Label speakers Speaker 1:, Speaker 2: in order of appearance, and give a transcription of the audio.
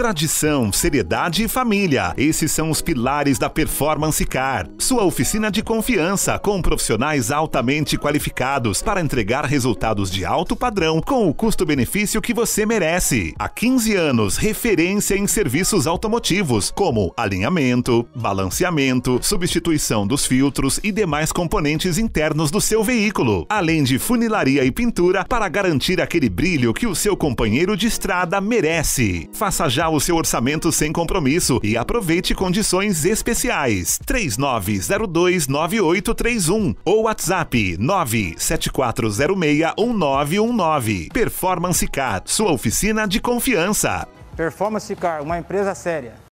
Speaker 1: Tradição, seriedade e família. Esses são os pilares da Performance Car. Sua oficina de confiança com profissionais altamente qualificados para entregar resultados de alto padrão com o custo-benefício que você merece. Há 15 anos, referência em serviços automotivos, como alinhamento, balanceamento, substituição dos filtros e demais componentes internos do seu veículo, além de funilaria e pintura para garantir aquele brilho que o seu companheiro de estrada merece. Faça já o seu orçamento sem compromisso e aproveite condições especiais. 39029831 ou WhatsApp 974061919. Performance Car, sua oficina de confiança.
Speaker 2: Performance Car, uma empresa séria.